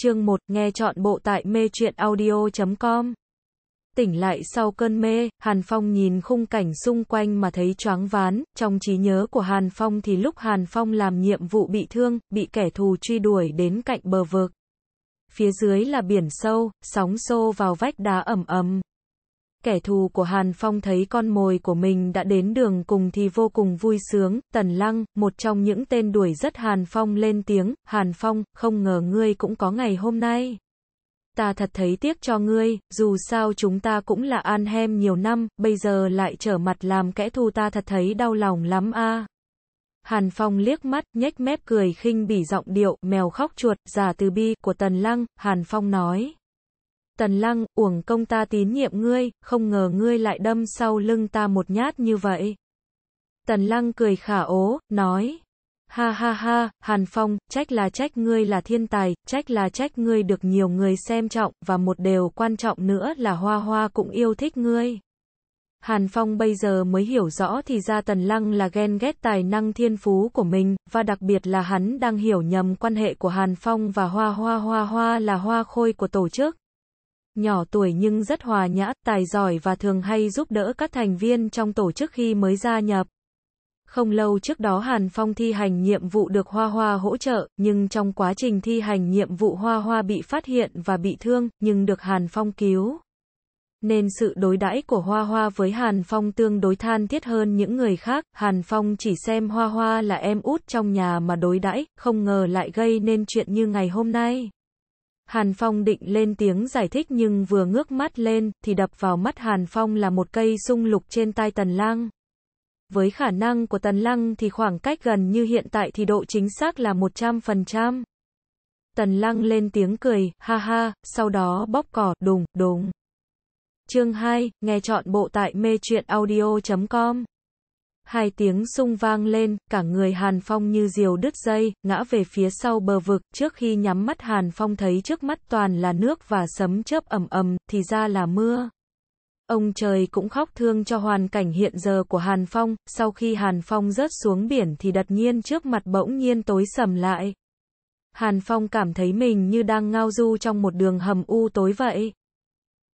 chương 1, nghe chọn bộ tại mê truyện audio.com. Tỉnh lại sau cơn mê, Hàn Phong nhìn khung cảnh xung quanh mà thấy choáng ván, trong trí nhớ của Hàn Phong thì lúc Hàn Phong làm nhiệm vụ bị thương, bị kẻ thù truy đuổi đến cạnh bờ vực. Phía dưới là biển sâu, sóng xô vào vách đá ẩm ầm. Kẻ thù của Hàn Phong thấy con mồi của mình đã đến đường cùng thì vô cùng vui sướng, Tần Lăng, một trong những tên đuổi rất Hàn Phong lên tiếng, Hàn Phong, không ngờ ngươi cũng có ngày hôm nay. Ta thật thấy tiếc cho ngươi, dù sao chúng ta cũng là an hem nhiều năm, bây giờ lại trở mặt làm kẻ thù ta thật thấy đau lòng lắm a. À. Hàn Phong liếc mắt, nhếch mép cười khinh bỉ giọng điệu, mèo khóc chuột, giả từ bi của Tần Lăng, Hàn Phong nói. Tần Lăng, uổng công ta tín nhiệm ngươi, không ngờ ngươi lại đâm sau lưng ta một nhát như vậy. Tần Lăng cười khả ố, nói. Ha ha ha, Hàn Phong, trách là trách ngươi là thiên tài, trách là trách ngươi được nhiều người xem trọng, và một điều quan trọng nữa là Hoa Hoa cũng yêu thích ngươi. Hàn Phong bây giờ mới hiểu rõ thì ra Tần Lăng là ghen ghét tài năng thiên phú của mình, và đặc biệt là hắn đang hiểu nhầm quan hệ của Hàn Phong và Hoa Hoa Hoa Hoa là hoa khôi của tổ chức, nhỏ tuổi nhưng rất hòa nhã, tài giỏi và thường hay giúp đỡ các thành viên trong tổ chức khi mới gia nhập. Không lâu trước đó Hàn Phong thi hành nhiệm vụ được Hoa Hoa hỗ trợ, nhưng trong quá trình thi hành nhiệm vụ Hoa Hoa bị phát hiện và bị thương, nhưng được Hàn Phong cứu. Nên sự đối đãi của Hoa Hoa với Hàn Phong tương đối than thiết hơn những người khác, Hàn Phong chỉ xem Hoa Hoa là em út trong nhà mà đối đãi, không ngờ lại gây nên chuyện như ngày hôm nay. Hàn Phong định lên tiếng giải thích nhưng vừa ngước mắt lên thì đập vào mắt Hàn Phong là một cây sung lục trên tay Tần Lang. Với khả năng của Tần Lăng thì khoảng cách gần như hiện tại thì độ chính xác là 100%. Tần Lăng lên tiếng cười, ha ha, sau đó bóp cỏ, đùng, đùng. Chương 2, nghe chọn bộ tại mê audio.com Hai tiếng sung vang lên, cả người Hàn Phong như diều đứt dây, ngã về phía sau bờ vực, trước khi nhắm mắt Hàn Phong thấy trước mắt toàn là nước và sấm chớp ầm ầm, thì ra là mưa. Ông trời cũng khóc thương cho hoàn cảnh hiện giờ của Hàn Phong, sau khi Hàn Phong rớt xuống biển thì đột nhiên trước mặt bỗng nhiên tối sầm lại. Hàn Phong cảm thấy mình như đang ngao du trong một đường hầm u tối vậy.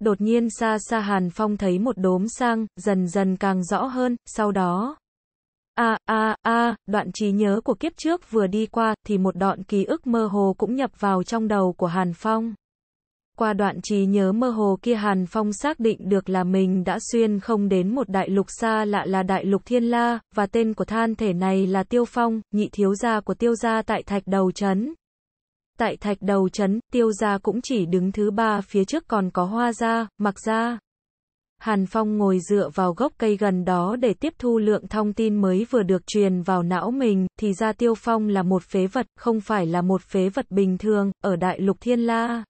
Đột nhiên xa xa Hàn Phong thấy một đốm sang, dần dần càng rõ hơn, sau đó. A a a, đoạn trí nhớ của kiếp trước vừa đi qua, thì một đoạn ký ức mơ hồ cũng nhập vào trong đầu của Hàn Phong. Qua đoạn trí nhớ mơ hồ kia Hàn Phong xác định được là mình đã xuyên không đến một đại lục xa lạ là đại lục thiên la, và tên của than thể này là Tiêu Phong, nhị thiếu gia của tiêu gia tại thạch đầu trấn, Tại thạch đầu chấn tiêu gia cũng chỉ đứng thứ ba phía trước còn có hoa gia, mặc gia. Hàn Phong ngồi dựa vào gốc cây gần đó để tiếp thu lượng thông tin mới vừa được truyền vào não mình, thì ra Tiêu Phong là một phế vật, không phải là một phế vật bình thường, ở đại lục thiên la.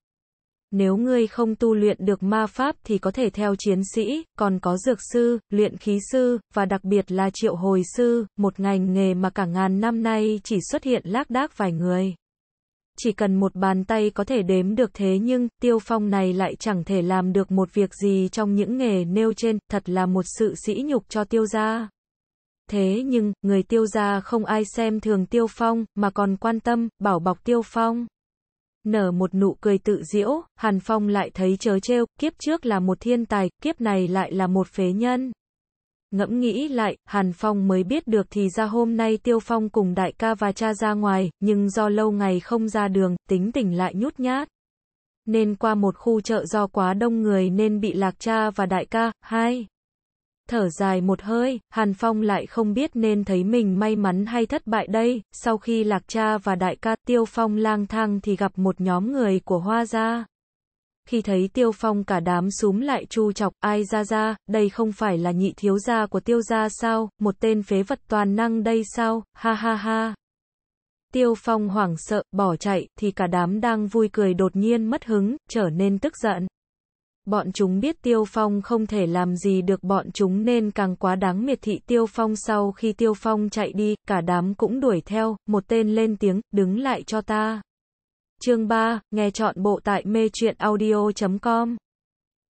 Nếu ngươi không tu luyện được ma pháp thì có thể theo chiến sĩ, còn có dược sư, luyện khí sư, và đặc biệt là triệu hồi sư, một ngành nghề mà cả ngàn năm nay chỉ xuất hiện lác đác vài người chỉ cần một bàn tay có thể đếm được thế nhưng, Tiêu Phong này lại chẳng thể làm được một việc gì trong những nghề nêu trên, thật là một sự sĩ nhục cho Tiêu gia. Thế nhưng, người Tiêu gia không ai xem thường Tiêu Phong, mà còn quan tâm, bảo bọc Tiêu Phong. Nở một nụ cười tự diễu, Hàn Phong lại thấy chớ trêu, kiếp trước là một thiên tài, kiếp này lại là một phế nhân. Ngẫm nghĩ lại, Hàn Phong mới biết được thì ra hôm nay Tiêu Phong cùng đại ca và cha ra ngoài, nhưng do lâu ngày không ra đường, tính tình lại nhút nhát. Nên qua một khu chợ do quá đông người nên bị lạc cha và đại ca, hai. Thở dài một hơi, Hàn Phong lại không biết nên thấy mình may mắn hay thất bại đây, sau khi lạc cha và đại ca Tiêu Phong lang thang thì gặp một nhóm người của Hoa Gia khi thấy Tiêu Phong cả đám súm lại chu chọc, ai ra ra, đây không phải là nhị thiếu gia của Tiêu gia sao, một tên phế vật toàn năng đây sao, ha ha ha. Tiêu Phong hoảng sợ, bỏ chạy, thì cả đám đang vui cười đột nhiên mất hứng, trở nên tức giận. Bọn chúng biết Tiêu Phong không thể làm gì được bọn chúng nên càng quá đáng miệt thị Tiêu Phong sau khi Tiêu Phong chạy đi, cả đám cũng đuổi theo, một tên lên tiếng, đứng lại cho ta. Chương 3, nghe chọn bộ tại mê truyện audio.com.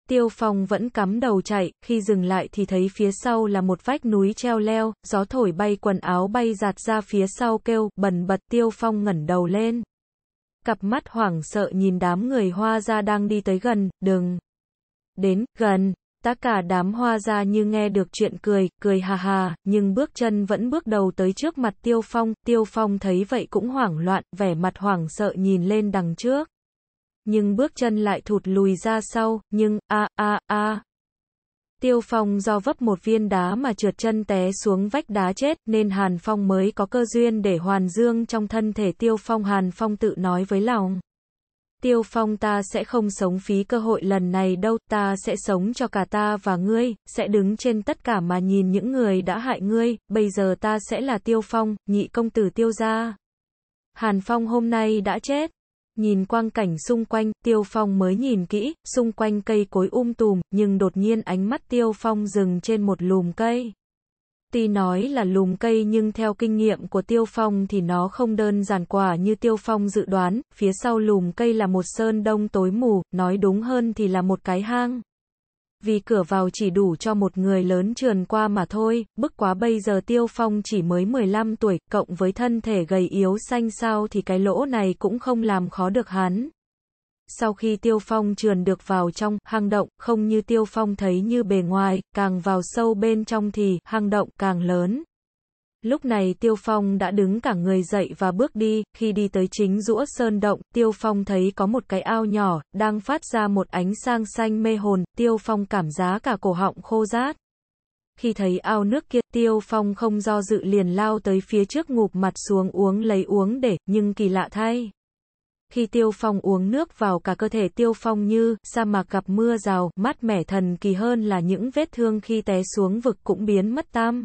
Tiêu Phong vẫn cắm đầu chạy, khi dừng lại thì thấy phía sau là một vách núi treo leo, gió thổi bay quần áo bay giạt ra phía sau kêu, bần bật Tiêu Phong ngẩn đầu lên. Cặp mắt hoảng sợ nhìn đám người hoa ra đang đi tới gần, đừng. Đến, gần, tá cả đám hoa ra như nghe được chuyện cười, cười hà hà, nhưng bước chân vẫn bước đầu tới trước mặt Tiêu Phong, Tiêu Phong thấy vậy cũng hoảng loạn, vẻ mặt hoảng sợ nhìn lên đằng trước. Nhưng bước chân lại thụt lùi ra sau, nhưng, a a a. Tiêu Phong do vấp một viên đá mà trượt chân té xuống vách đá chết nên Hàn Phong mới có cơ duyên để hoàn dương trong thân thể Tiêu Phong Hàn Phong tự nói với lòng. Tiêu Phong ta sẽ không sống phí cơ hội lần này đâu, ta sẽ sống cho cả ta và ngươi, sẽ đứng trên tất cả mà nhìn những người đã hại ngươi, bây giờ ta sẽ là Tiêu Phong, nhị công tử Tiêu gia. Hàn Phong hôm nay đã chết. Nhìn quang cảnh xung quanh, Tiêu Phong mới nhìn kỹ, xung quanh cây cối um tùm, nhưng đột nhiên ánh mắt Tiêu Phong dừng trên một lùm cây. Tuy nói là lùm cây nhưng theo kinh nghiệm của Tiêu Phong thì nó không đơn giản quả như Tiêu Phong dự đoán, phía sau lùm cây là một sơn đông tối mù, nói đúng hơn thì là một cái hang. Vì cửa vào chỉ đủ cho một người lớn trườn qua mà thôi, bức quá bây giờ Tiêu Phong chỉ mới 15 tuổi, cộng với thân thể gầy yếu xanh sao thì cái lỗ này cũng không làm khó được hắn. Sau khi Tiêu Phong trườn được vào trong hang động, không như Tiêu Phong thấy như bề ngoài, càng vào sâu bên trong thì hang động càng lớn. Lúc này Tiêu Phong đã đứng cả người dậy và bước đi, khi đi tới chính rũa sơn động, Tiêu Phong thấy có một cái ao nhỏ, đang phát ra một ánh sang xanh mê hồn, Tiêu Phong cảm giá cả cổ họng khô rát. Khi thấy ao nước kia, Tiêu Phong không do dự liền lao tới phía trước ngụp mặt xuống uống lấy uống để, nhưng kỳ lạ thay. Khi tiêu phong uống nước vào cả cơ thể tiêu phong như sa mạc gặp mưa rào, mát mẻ thần kỳ hơn là những vết thương khi té xuống vực cũng biến mất tam.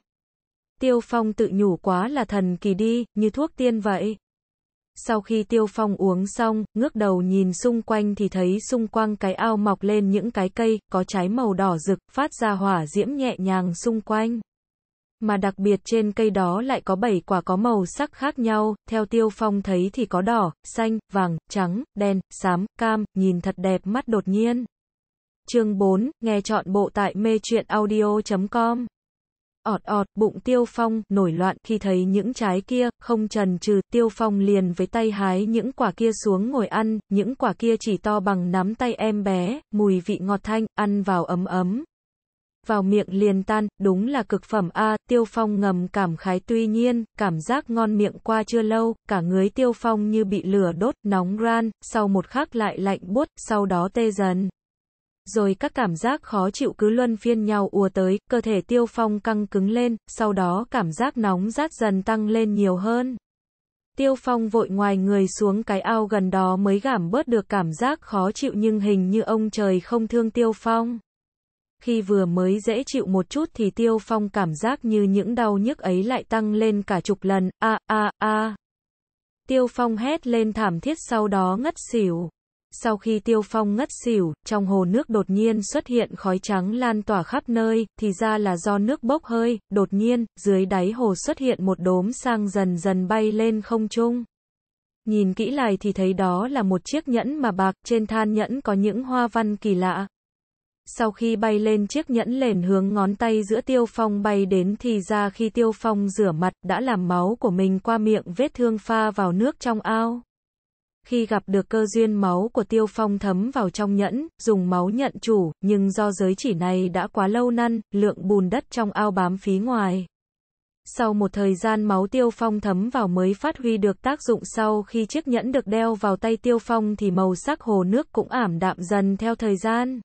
Tiêu phong tự nhủ quá là thần kỳ đi, như thuốc tiên vậy. Sau khi tiêu phong uống xong, ngước đầu nhìn xung quanh thì thấy xung quanh cái ao mọc lên những cái cây, có trái màu đỏ rực, phát ra hỏa diễm nhẹ nhàng xung quanh mà đặc biệt trên cây đó lại có 7 quả có màu sắc khác nhau, theo Tiêu Phong thấy thì có đỏ, xanh, vàng, trắng, đen, xám, cam, nhìn thật đẹp mắt đột nhiên. Chương 4, nghe chọn bộ tại mê truyện audio.com ọt ọt, bụng tiêu phong, nổi loạn, khi thấy những trái kia, không trần trừ, tiêu phong liền với tay hái những quả kia xuống ngồi ăn, những quả kia chỉ to bằng nắm tay em bé, mùi vị ngọt thanh, ăn vào ấm ấm, vào miệng liền tan, đúng là cực phẩm A, tiêu phong ngầm cảm khái tuy nhiên, cảm giác ngon miệng qua chưa lâu, cả người tiêu phong như bị lửa đốt, nóng ran, sau một khắc lại lạnh buốt, sau đó tê dần. Rồi các cảm giác khó chịu cứ luân phiên nhau ùa tới, cơ thể tiêu phong căng cứng lên, sau đó cảm giác nóng rát dần tăng lên nhiều hơn. Tiêu Phong vội ngoài người xuống cái ao gần đó mới giảm bớt được cảm giác khó chịu nhưng hình như ông trời không thương Tiêu Phong khi vừa mới dễ chịu một chút thì Tiêu Phong cảm giác như những đau nhức ấy lại tăng lên cả chục lần, a a a. Tiêu Phong hét lên thảm thiết sau đó ngất xỉu. Sau khi Tiêu Phong ngất xỉu, trong hồ nước đột nhiên xuất hiện khói trắng lan tỏa khắp nơi, thì ra là do nước bốc hơi, đột nhiên, dưới đáy hồ xuất hiện một đốm sang dần dần bay lên không trung. Nhìn kỹ lại thì thấy đó là một chiếc nhẫn mà bạc, trên than nhẫn có những hoa văn kỳ lạ, sau khi bay lên chiếc nhẫn lền hướng ngón tay giữa Tiêu Phong bay đến thì ra khi Tiêu Phong rửa mặt đã làm máu của mình qua miệng vết thương pha vào nước trong ao. Khi gặp được cơ duyên máu của Tiêu Phong thấm vào trong nhẫn, dùng máu nhận chủ, nhưng do giới chỉ này đã quá lâu năn, lượng bùn đất trong ao bám phí ngoài. Sau một thời gian máu Tiêu Phong thấm vào mới phát huy được tác dụng sau khi chiếc nhẫn được đeo vào tay Tiêu Phong thì màu sắc hồ nước cũng ảm đạm dần theo thời gian.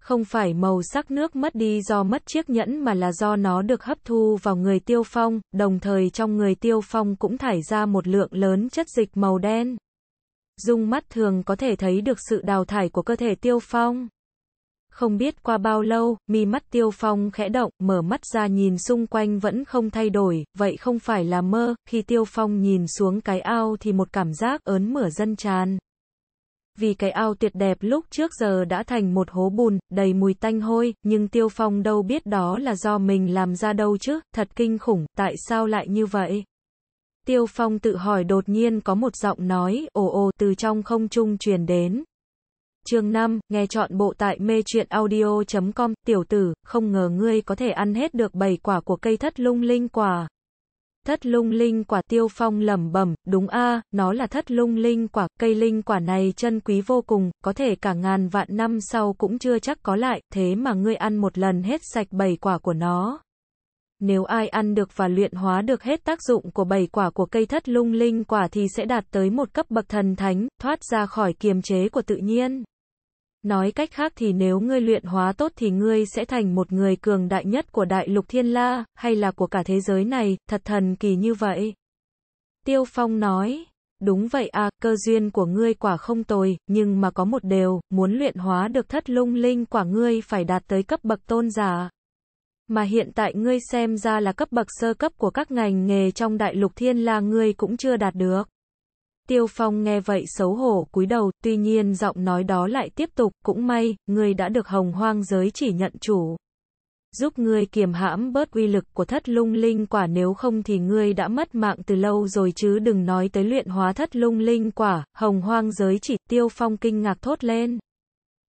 Không phải màu sắc nước mất đi do mất chiếc nhẫn mà là do nó được hấp thu vào người tiêu phong, đồng thời trong người tiêu phong cũng thải ra một lượng lớn chất dịch màu đen. Dung mắt thường có thể thấy được sự đào thải của cơ thể tiêu phong. Không biết qua bao lâu, mi mắt tiêu phong khẽ động, mở mắt ra nhìn xung quanh vẫn không thay đổi, vậy không phải là mơ, khi tiêu phong nhìn xuống cái ao thì một cảm giác ớn mửa dân tràn vì cái ao tuyệt đẹp lúc trước giờ đã thành một hố bùn, đầy mùi tanh hôi, nhưng Tiêu Phong đâu biết đó là do mình làm ra đâu chứ, thật kinh khủng, tại sao lại như vậy? Tiêu Phong tự hỏi đột nhiên có một giọng nói, ồ ồ từ trong không trung truyền đến. Chương 5, nghe chọn bộ tại mê truyện audio.com, tiểu tử, không ngờ ngươi có thể ăn hết được bảy quả của cây thất lung linh quả. Thất lung linh quả tiêu phong lẩm bẩm, đúng a, nó là thất lung linh quả, cây linh quả này chân quý vô cùng, có thể cả ngàn vạn năm sau cũng chưa chắc có lại, thế mà ngươi ăn một lần hết sạch bảy quả của nó. Nếu ai ăn được và luyện hóa được hết tác dụng của bảy quả của cây thất lung linh quả thì sẽ đạt tới một cấp bậc thần thánh, thoát ra khỏi kiềm chế của tự nhiên. Nói cách khác thì nếu ngươi luyện hóa tốt thì ngươi sẽ thành một người cường đại nhất của đại lục thiên la, hay là của cả thế giới này, thật thần kỳ như vậy. Tiêu Phong nói, đúng vậy à, cơ duyên của ngươi quả không tồi, nhưng mà có một điều, muốn luyện hóa được thất lung linh quả ngươi phải đạt tới cấp bậc tôn giả. Mà hiện tại ngươi xem ra là cấp bậc sơ cấp của các ngành nghề trong đại lục thiên la ngươi cũng chưa đạt được. Tiêu Phong nghe vậy xấu hổ cúi đầu, tuy nhiên giọng nói đó lại tiếp tục, cũng may, ngươi đã được hồng hoang giới chỉ nhận chủ. Giúp ngươi kiềm hãm bớt uy lực của thất lung linh quả nếu không thì ngươi đã mất mạng từ lâu rồi chứ đừng nói tới luyện hóa thất lung linh quả, hồng hoang giới chỉ, tiêu phong kinh ngạc thốt lên.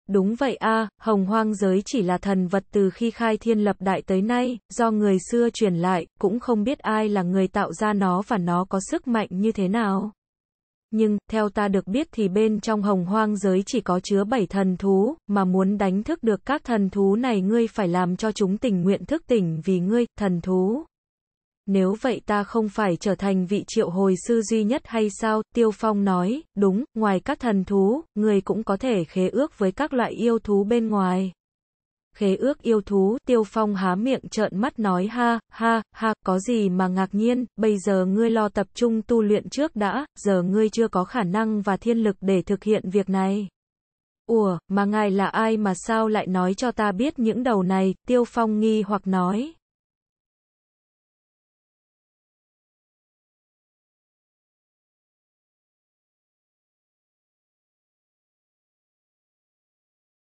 Đúng vậy a, hồng hoang giới chỉ là thần vật từ khi khai thiên lập đại tới nay, do người xưa truyền lại, cũng không biết ai là người tạo ra nó và nó có sức mạnh như thế nào nhưng, theo ta được biết thì bên trong hồng hoang giới chỉ có chứa bảy thần thú, mà muốn đánh thức được các thần thú này ngươi phải làm cho chúng tình nguyện thức tỉnh vì ngươi, thần thú. Nếu vậy ta không phải trở thành vị triệu hồi sư duy nhất hay sao, Tiêu Phong nói, đúng, ngoài các thần thú, ngươi cũng có thể khế ước với các loại yêu thú bên ngoài khế ước yêu thú, tiêu phong há miệng trợn mắt nói ha, ha, ha, có gì mà ngạc nhiên, bây giờ ngươi lo tập trung tu luyện trước đã, giờ ngươi chưa có khả năng và thiên lực để thực hiện việc này. Ủa, mà ngài là ai mà sao lại nói cho ta biết những đầu này, tiêu phong nghi hoặc nói.